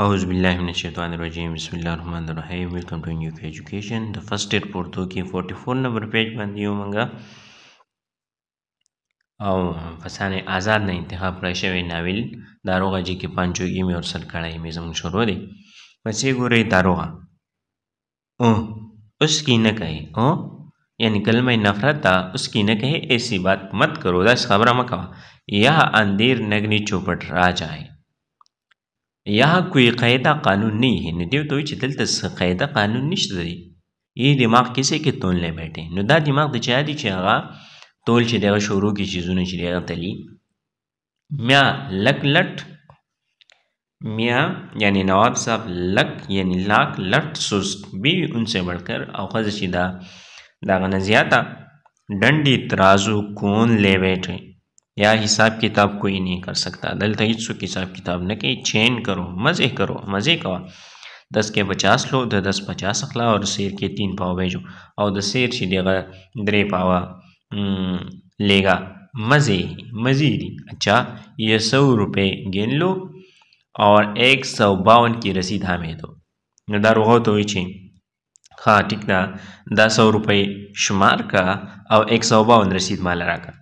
अउज़बिल्लिमिनशैतवानरजीम बसमीम welcome to new education the first aid पुर्तों की फोर्टी फोर नंबर पेज बंदी दियो मंगा और फसान आज़ाद ने इंतहा प्रशव नाविल दारोगा जी के पांचोगी में और सलकड़ाई में जम शुरू दे वैसे गोरे दारोगा ओ उसकी न कहे ओ यानी कल में नफरत था उसकी न कहे ऐसी बात मत करो दस खबर मकवा यह अंधेर नगनी चौपट राजा है یا کوئی قاعده قانون नहीं है نو دیو ته چې دلته څه قاعده قانون نشته دی یی دماغ کیسه کې تولنے بیٹھے نو دا دماغ د چا دی چې هغه تول چې دغه شروع کی چیزونه چې دغه تلی میا لک لټ میا یعنی نواب صاحب لک یعنی لاک لٹ سست بھی ان سے بڑھ کر اوخذ شدہ داغ نہ زیادہ ڈنڈی ترازو کون لے بیٹھے यार हिसाब किताब कोई नहीं कर सकता दल तक हिसाब किताब न कि चैन करो मज़े करो मज़े करो दस के पचास लो द दस पचास अखला और शेर के तीन पाव भेजो और द शेर छिदेगा दरे पावा लेगा मज़े मज़ीद अच्छा ये सौ रुपये गिन लो और एक सौ बावन की रसीद हमें दो दारोगा तो ही हाँ ठीक ना दस सौ रुपये शुमार का और एक सौ बावन रसीद माला रखा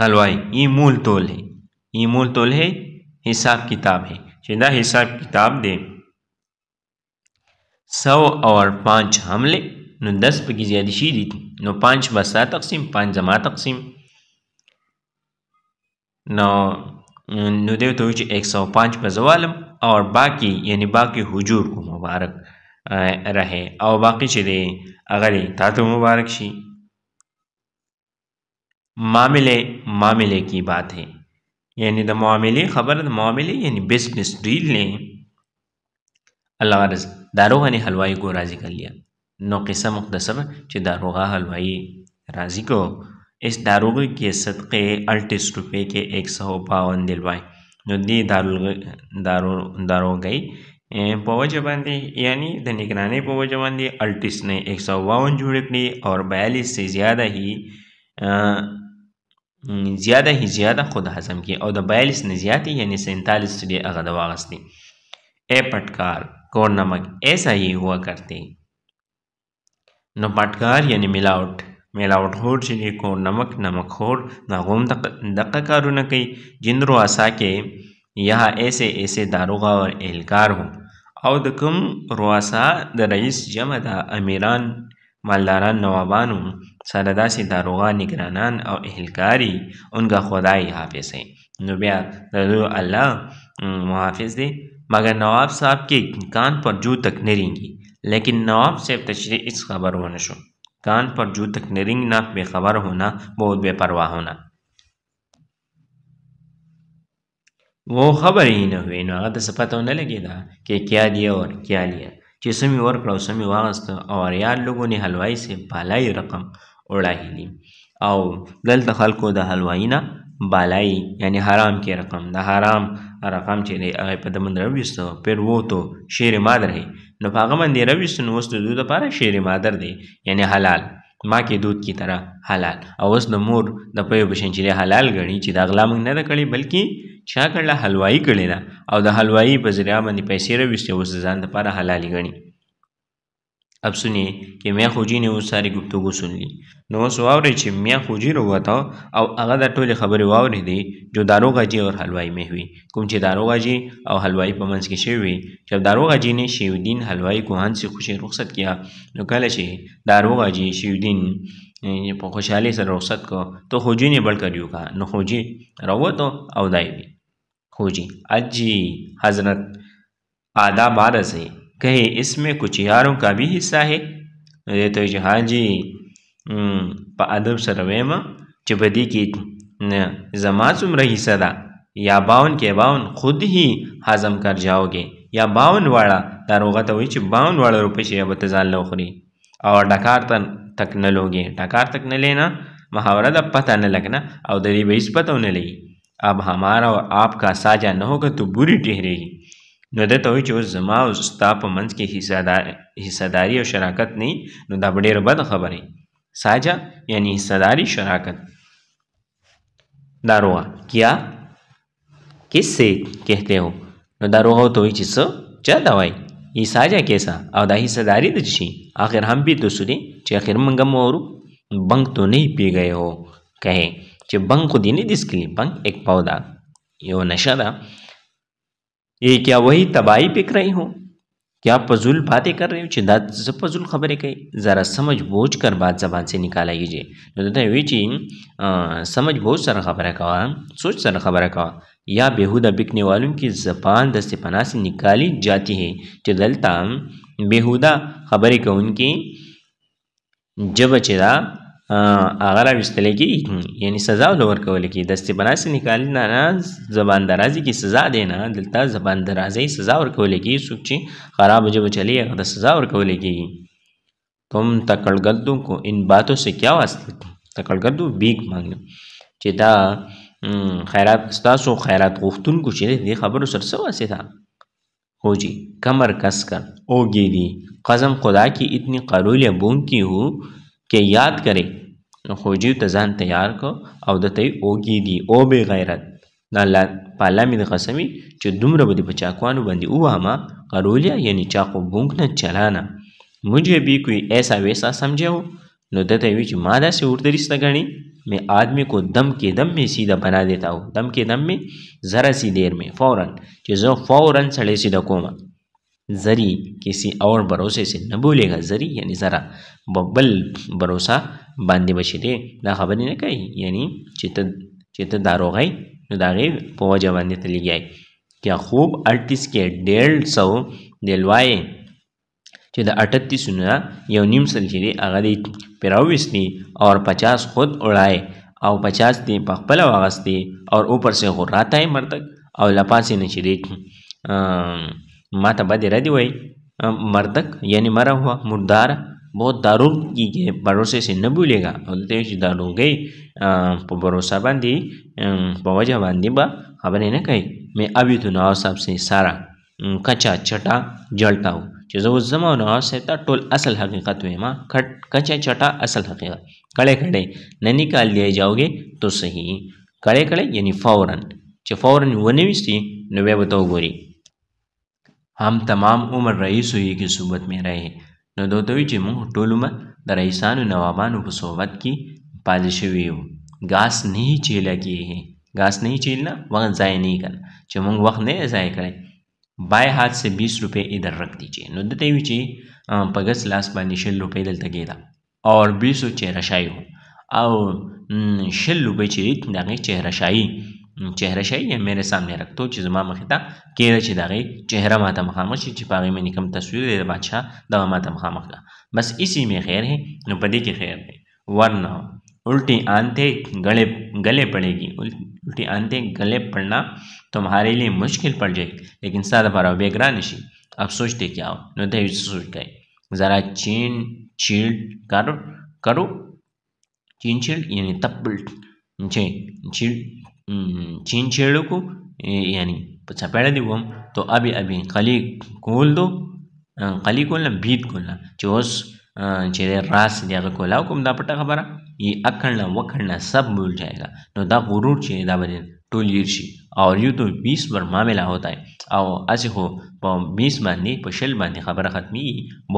حلوائی ای مول تول ہے ای مول تول ہے حساب کتاب ہے چندہ حساب کتاب دے سو اور پانچ حملے نو دس پہ کی زیادشی دی تھی نو پانچ بسا تقسیم پانچ زما تقسیم نو نو دیو تو چې 105 په زوالم او باقی یعنی باقی حجور کو مبارک رہے او باقی چې دی هغه ته مبارک شي मामले मामले की बात है यानी द मामले खबर मामले यानी बिजनेस डील ने अल्लाह दारोगा ने हलवाई को राज़ी कर लिया नौ किस्सा मुख्तसर जो दारोगा हलवाई राज़ी को इस दारोगे के सदक़े अड़तीस रुपये के एक सौ बावन दिलवाए जो दी दारो दारो गई पवज बांधी यानी द निगरानी पवज बांधी अल्टिस ने एक सौ बावन जोड़े और बयालीस से ज़्यादा ही अं, زیاده هی زیاده خود حزم کی او د 42 نه زیاتی یعنی 47 سړي هغه د واغستی ए पटकार कोर नमक ऐसा ही हुआ करते न पटकार यानी मिलावट मिलावट होर चली कोर नमक नमक होर नागोम दक्का कारू न कई जिंद्रो आसा के यह ऐसे ऐसे दारोगा और एहलकार हो और दकम रुआसा द रईस जमा दा अमीरान مالداران نوابانو سره داسې داروغان نگرانان او اهلکاری انگا خدای حافظ ہے نو بیا الله محافظ دی مگر نواب صاحب کے کان پر جو تک نرینگی لیکن نواب صاحب تشریح اس خبر ہونا شو کان پر جو تک نرنگنا بے خبر ہونا بہت بے پرواہ ہونا وہ خبر ہی نہ ہوئی نو اگر تو پتہ ہونے لگے تھا کہ کیا دیا اور کیا لیا چې سمې ورکړه او سمې واغسته او اریال لګونې حلوایي سي بالای رقم وړاهلی او دلته خلکو د حلوایي نه بالای یعنی حرام کې رقم د حرام رقم چې دی هغه په دمن راوېسته پیر وو تو شیر مادر هي نو په هغه باندې راوېسته نو اوس د دوی لپاره شیر مادر دی یعنی حلال ما کې دود کی طرح حلال او اوس د مور د پیو بشن چې حلال غړي چې د غلا موږ نه کړي بلکې چا کړله حلوایي کړې ده او د حلوایي په ذریعه باندې پیسې راویستې اوس د ځان دپاره حلالې ګڼي اب سنیے کہ میاں خوجی نے وہ ساری گفتگو سن لی نو اوس واورئ چې میاں خوجي راووته او هغه دا ټولې خبرې واورېدې جو داروغاجي او حلوایي مې وي کوم چې داروغاجي او حلوایي په منځ کې شوی وي جب داروغاجي نے شیو الدین حلوائی کو هن سے خوشی رخصت کیا نو کله چې داروغاجي شیو الدین په خوشحالۍ سره رخصت کو تو خوجي نے بل کر یو کا نو خوجي راووته او دای وي खोजी अजी हजरत आदाब आदा से कहे इसमें कुछ इहारों का भी हिस्सा है ये तो हाँ जी अदब सरवेम चिबदी की जमा सुम रही सदा या बावन के बावन खुद ही हजम कर जाओगे या बावन वाड़ा दारोगा तो वही बावन वाड़ा रुपये से अब तजाल नौकरी और डकार तक न लोगे डकार तक न लेना मुहावरा तब पता न लगना और दरी बेस पता न लगी अब हमारा और आपका साझा न होगा तो बुरी ठहरेगी नदत तो जो जमा उस्ता मंच की हिस्सादार हिस्सेदारी और शराकत नहीं नुदा बडेर बद खबर है साझा यानी हिस्सेदारी शराकत दारोह क्या किससे कहते हो नो दारोगा तो चिस्सो चल दवाई ये साझा कैसा अवदा हिस्सेदारी तो जी आखिर हम भी तो सुने आखिर मंगम और बंग तो नहीं पी गए हो कहे چې بنګ خو دې نه دي څکلي بنګ ایک پاو دا یو نشه ده یہ کیا وہی تباہی پک رہی ہو کیا پزول باتیں کر رہی ہو چې دا څه پزول خبرې کوي ذرا سمجھ بوجھ کر بات زبان سے نکالایږي نو دا وی چې سمجھ بوجھ سره خبره کوا سوچ سره خبره کوا یا بیہودہ بکنے والوں کی زبان دست پناہ سے نکالی جاتی ہے چې دلته بیہودہ خبرې کوونکې جب چې دا هغه راویستلی کېږي یعنې سزا ورله ورکولی کېږي دستې بنا سې نکالي نه نه زبان درازي کې سزا دی نه دلته زبان درازۍ سزا ورکولی کېږي څوک چې خرابه ژبه چلي هغه ته سزا ورکولی کېږي تم تکړګردو کو ان باتو سے کیا واسطه تکړګردو بیګ مانګنه چې دا خیرات ستاسو خیرات غوښتونکو چې دې خبرو سره څه واسطه ہو جی کمر کس کر او گیری قزم خدا کی اتنی قرول بون کی ہو کې یاد کړي نو خوجیو ته ځان تیار کو او د ته اوګي دی او به غیرت دا الله پاله مې د قسمی چې دومره به د پچاکوانو باندې ووامه قرولیا یعنی چاقو بونک نه چلانه मुझे भी कोई ऐसा वैसा समझे हो नो दते विच मादा से उड़ते रिश्ता गणी मैं आदमी को दम के दम में सीधा बना देता हूँ दम के दम में ज़रा सी देर में फ़ौरन जो फ़ौरन सड़े सीधा कोमा ज़री किसी और भरोसे से न भूलेगा ज़री यानी ज़रा बबल भरोसा باندې بشیدې دا خبرې نه کوي یعنی چې ته چې ته داروغی نو د هغې په وجه باندې ته لګیای یا خوب اړتیس کې ډېر سو د لوایې چې د اټتیسو نه یو نیم سل چې دی هغه دې پرې راوویستې او پچاس خود وړای او پچاس دې په خپله واغستې او اوپر سے غراتا ہے مرتک او لپاسې نه چې دی मातबा रह दी मर्दक यानी मरा हुआ मुर्दार बहुत दारू की गए भरोसे से न भूलेगा उल्टे दारू गई भरोसा बांधी बवाजा बांधी बा खबरें ने कही मैं अभी तो नवाब साहब से सारा कचा चटा जलता हूँ चीज़ों वो जमा नवाब साहब था टोल असल हकीकत में माँ खट कचा चटा असल हकीकत कड़े कड़े न निकाल लिए जाओगे तो सही कड़े कड़े यानी फ़ौरन जो फ़ौरन वनवीसी नवे बताओ गोरी हम तमाम عمر رئیس وی کی صحبت میں رہے نو دوتوی چې موږ ټول عمر د رئیسانو نوابانو په صحبت کې پاتې شوي وو غاس نه چیله کیه غاس نه چیلنا وخت ضایع نه کړ چې موږ وخت نه ضایع کړی بای هات سے 20 روپے ادھر رکھ دیجئے نو دته وی چې پګس لاس باندې شل روپے دلته کېدا اور 20 چهره شایو او شل روپے چې دغه چهره شایي چهره شي یا میره سامنے رکھتو چې زما مخې ته کېره چې دغه چهره ماته مخامخ شي چې پاغه مې کوم تصویر دی بادشاہ دا ماته مخامخ ده بس اسی میں خیر ہے نو پدې کې خیر دی ورنہ उल्टी आंतें गले गले पड़ेगी उल्टी आंतें تمہارے لیے مشکل پڑ جائے لیکن जाएगी लेकिन सादा पारा बेगरा اب अब کیا क्या हो नोते سوچ गए ज़रा چین چیل करो کرو چین چیل یعنی تپل छे چیل छीन छेड़ को यानी सपेड़ दी हम तो अभी अभी कली खोल दो कली खोलना भीत खोलना चोस चेहरे रास जगह खोला कुम दा पटा खबर ये अखड़ना वखड़ना सब भूल जाएगा तो दा गुरूर छे दा बने टोल ईर्षी और यूँ तो बीस बार मामला होता है और ऐसे हो बीस बांधे पशल बांधे खबर खत्मी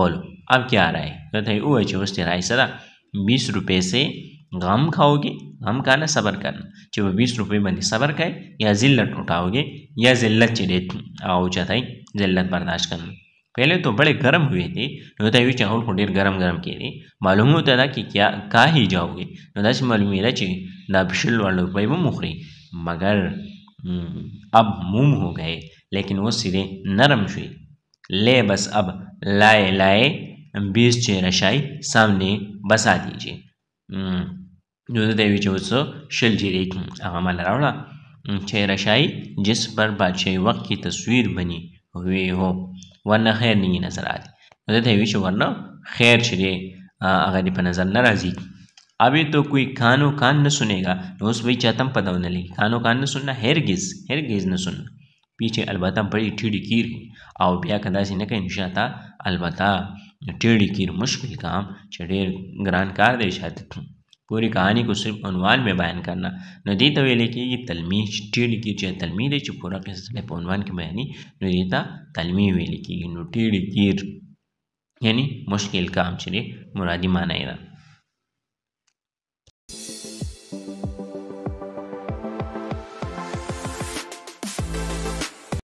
बोलो अब क्या आ रहा है कहते हैं वो है चोस तेरा सदा बीस रुपये से गम खाओगे गम खाना सबर करना जब बीस रुपये बंदी सबर करे या जिल्लत उठाओगे या जिल्लत चिड़े आओ चाहिए जिल्लत बर्दाश्त करना पहले तो बड़े गर्म हुए थे नोता हुई चावल को डेर गर्म गर्म किए थे मालूम होता था कि क्या का ही जाओगे नोता से मालूम मिला चाहिए नबशिल वाले रुपये वो मुखरे मगर हम्म, अब मुँह हो गए लेकिन वो सिरे नरम हुए ले बस अब लाए लाए बीस चेरशाई सामने बसा दीजिए نو د دې ویډیو سره شل جری هغه مل راوړه چې رشای جس پر بادشاہي وقت کی تصویر بنی ہوئی ہو ورنه خیر نه نظر آتی نو د دې ویډیو ورنه خیر شری هغه په نظر نه راځي अभी तो कोई कानो कान न सुनेगा रोज वही चातम पता होने लगी कानो कान न सुनना हेरगिज हेरगिज न सुनना पीछे अलबत्ता बड़ी ठीड़ी कीर है आओ ब्याह कदा से न कहीं निशाता अलबत्ता ټیړي کیر مشکل کام چې ډېر ګران کار دی شاید پوری کہانی کو صرف عنوان میں بیان کرنا نو دې ته ویل کېږي تلمی ټیړي کیر چې تلمی دی چې پوره قصه په عنوان کې بیانې نو دې ته تلمی ویل کېږي نو ټیړي کیر یعنی مشکل کام چې مرادي معنی ده